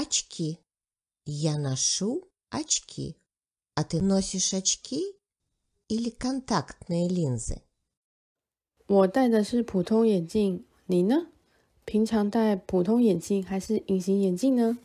очки. Я ношу очки. А ты носишь очки или контактные линзы? 我戴的是普通眼镜，你呢？平常戴普通眼镜还是隐形眼镜呢？